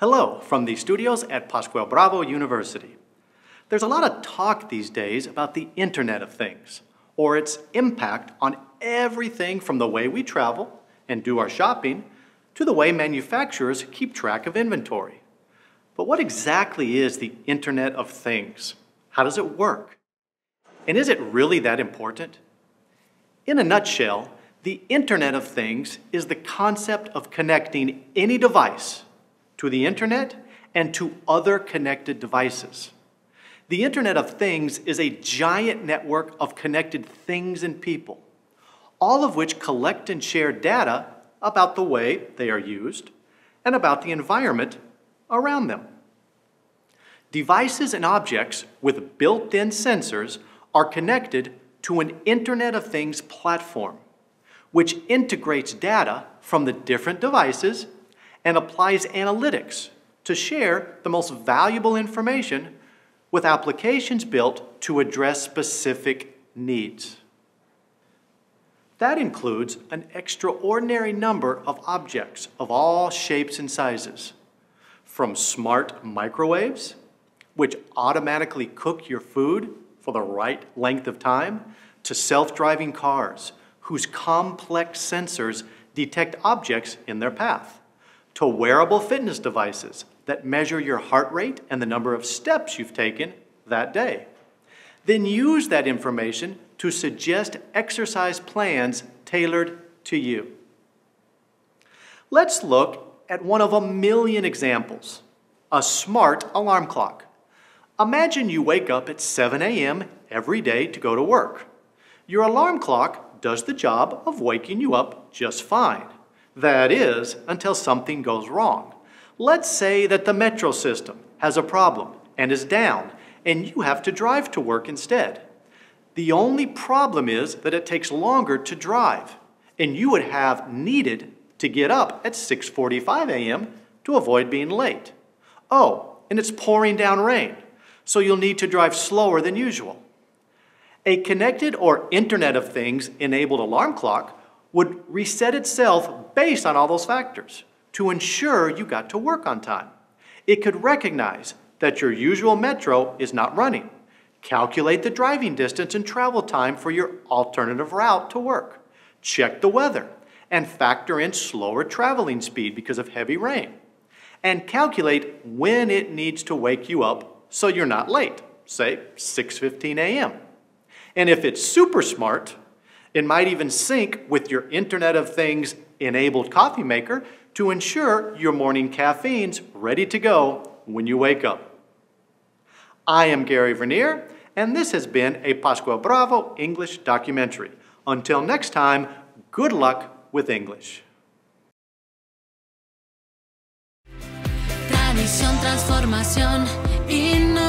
Hello from the studios at Pascual Bravo University. There's a lot of talk these days about the Internet of Things, or its impact on everything from the way we travel and do our shopping to the way manufacturers keep track of inventory. But what exactly is the Internet of Things? How does it work? And is it really that important? In a nutshell, the Internet of Things is the concept of connecting any device to the internet and to other connected devices. The Internet of Things is a giant network of connected things and people, all of which collect and share data about the way they are used and about the environment around them. Devices and objects with built-in sensors are connected to an Internet of Things platform, which integrates data from the different devices and applies analytics to share the most valuable information with applications built to address specific needs. That includes an extraordinary number of objects of all shapes and sizes, from smart microwaves, which automatically cook your food for the right length of time, to self-driving cars, whose complex sensors detect objects in their path to wearable fitness devices that measure your heart rate and the number of steps you've taken that day. Then use that information to suggest exercise plans tailored to you. Let's look at one of a million examples, a smart alarm clock. Imagine you wake up at 7 a.m. every day to go to work. Your alarm clock does the job of waking you up just fine. That is, until something goes wrong. Let's say that the metro system has a problem and is down, and you have to drive to work instead. The only problem is that it takes longer to drive, and you would have needed to get up at 6.45 a.m. to avoid being late. Oh, and it's pouring down rain, so you'll need to drive slower than usual. A connected or Internet of Things enabled alarm clock would reset itself based on all those factors to ensure you got to work on time. It could recognize that your usual metro is not running, calculate the driving distance and travel time for your alternative route to work, check the weather, and factor in slower traveling speed because of heavy rain, and calculate when it needs to wake you up so you're not late, say 6.15 a.m. And if it's super smart, it might even sync with your Internet of Things enabled coffee maker to ensure your morning caffeine's ready to go when you wake up. I am Gary Vernier, and this has been a Pasqua Bravo English documentary. Until next time, good luck with English. Tradición, transformación,